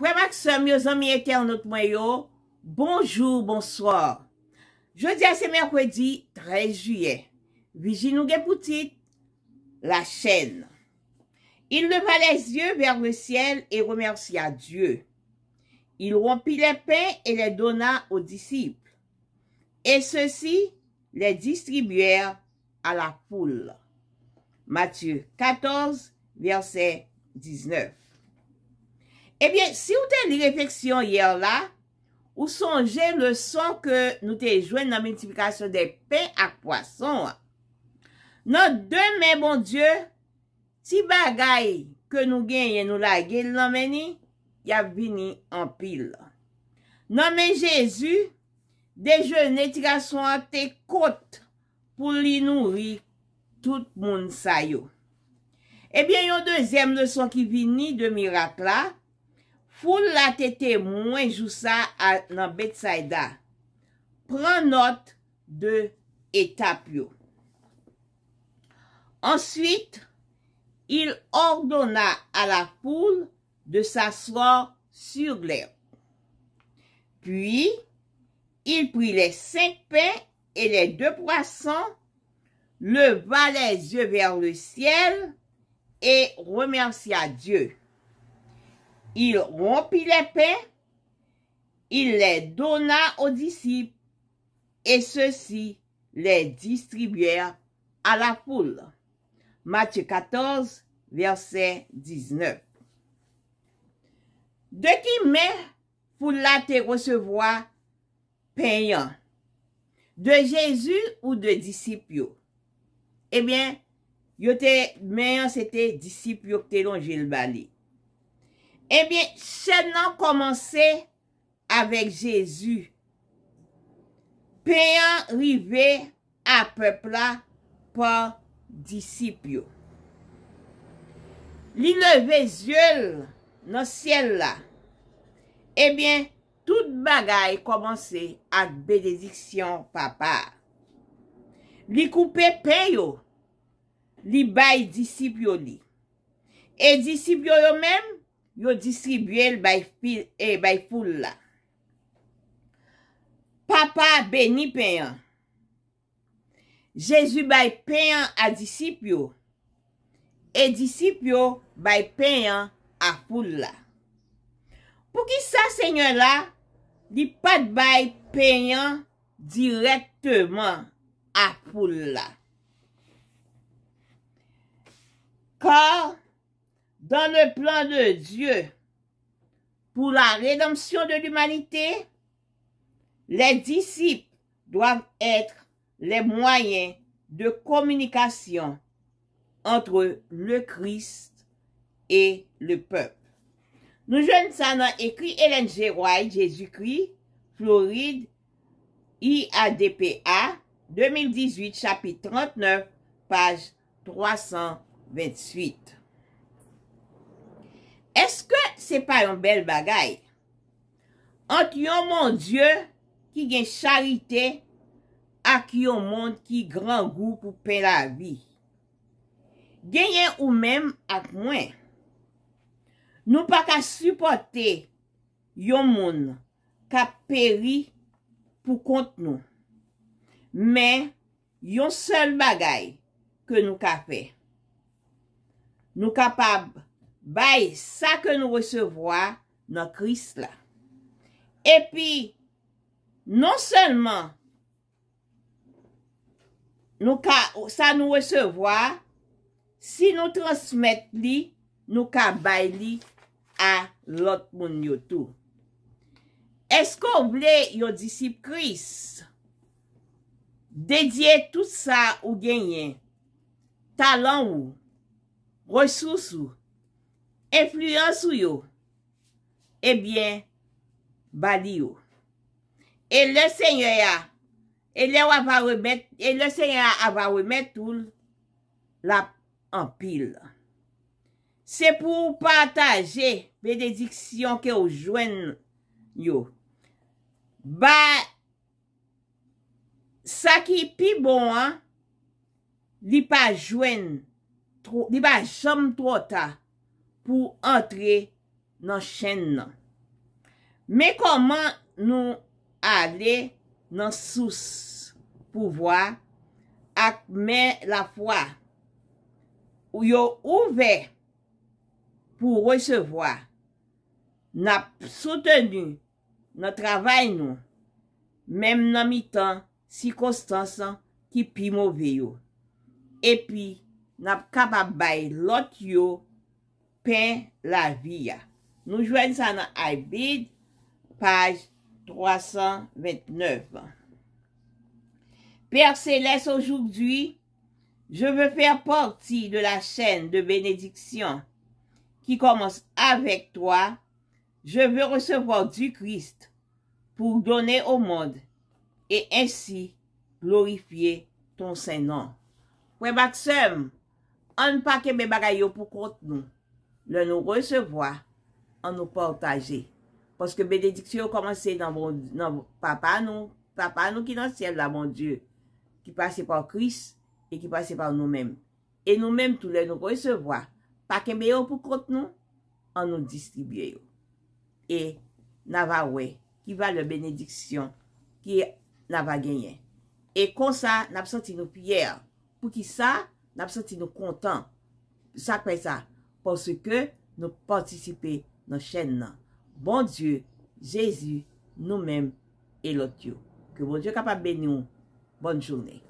Pwè maksèm, yo zan mi etè an not mwayo, bonjou, bonsoir. Jodi asè mèrkwèdi, trej juyè. Vijin nou gè poutit, la chèn. Il levè les yeux vers le ciel et remersi à Dieu. Il rempli les pains et les donna aux disciples. Et ceux-ci les distribuèrent à la poule. Matthieu 14, verset 19. Ebyen, si ou ten li refleksyon yer la, ou son jen le son ke nou te jwen nan mitifikasyon de pe ak pwason, nan den men bon die, si bagay ke nou genye nou la gil nan meni, ya vini an pil. Nan men Jezu, deje netika son an te kote pou li nouri tout moun sayo. Ebyen, yon dezem le son ki vini de mirak la, Foul la tete mwen jousa nan Betsaida. Pran not de etapyo. Ensuite, il ordonna a la foul de s'assoir sur l'herbe. Puis, il prit les cinq peins et les deux poissons, levat les yeux vers le ciel et remercia Dieu. Il rompi le pen, il le donna au disip, e se si le distribuè a la foule. Matye 14, verset 19. De ki men pou la te recevoi pen yon? De Jezu ou de disip yo? E eh ben, yo te men se te disip yo kte lon jil bali. Ebyen, eh chen non nan komanse avek Jezu. Pe yon rive apopla pa disipyo. Li leve zyol nan siel la. Ebyen, eh tout bagay komanse ak benediksyon papa. Li koupe pe yo. Li bay disipyo li. E disipyo yo menm yo distribuye l bay ful e, la. Papa beni penyan. Jezu bay penyan a disipyo. E disipyo bay penyan a ful la. Pou ki sa seigne la, li pat bay penyan direk teman a ful la. Kor, dans le plan de Dieu pour la rédemption de l'humanité, les disciples doivent être les moyens de communication entre le Christ et le peuple. Nous jeunes ça écrit Hélène Géroy, Jésus-Christ, Floride, IADPA, 2018, chapitre 39, page 328. Eske se pa yon bel bagay? Ant yon mon dieu ki gen charite ak yon mon ki gran goup pou pen la vi. Genyen ou men ak mwen. Nou pa ka supporte yon mon ka peri pou kont nou. Men, yon sol bagay ke nou ka fe. Nou kapab Baye sa ke nou resevoa nou kris la. Epi, non senman, sa nou resevoa, si nou transmette li, nou ka baye li a lot moun yotou. Esko ouble yon disip kris? Dedye tout sa ou genyen, talan ou, resous ou, Efluyansou yo, ebyen, eh bali yo. E le se nye ya, e le se nye ya ava remet tout la anpil. Se pou pataje pedediksyon ke ou jwen yo. Ba, sa ki pi bon, li pa jwen, li pa jom tro ta, pou antre nan chen nan. Me koman nou ale nan souse pou vwa, akme la fwa, ou yo ouve pou resevwa, nap sotenu nan travay nou, mem nan mitan sikostansa ki pi mou vwe yo. E pi nap kapabay lot yo, pe la viya. Nou jwen sa nan Aybid, page 329. Per se les ojouk dwi, je ve fer porti de la chen de benediksyon ki komanse avèk toa, je ve recevo du Krist pou donè o mod e ensi glorifiye ton sen nan. Fwe baksèm, an pa kebe bagay yo pou kont nou. Le nou resevoa, an nou portaje. Poske benediksyon komanse nan papa nou, papa nou ki nan sèv la mon die, ki pase par kris, ki pase par nou men. E nou men tou le nou resevoa. Pak eme yo pou kont nou, an nou distribye yo. E na va we, ki va le benediksyon, ki na va genye. E kon sa, napsanti nou pyer, pou ki sa, napsanti nou kontan, sa kwen sa. Ponsu ke nou patisipe nan chen nan. Bon Diyo, Jezi, nou menm, elot yo. Ke bon Diyo kapabbe nou, bon jounen.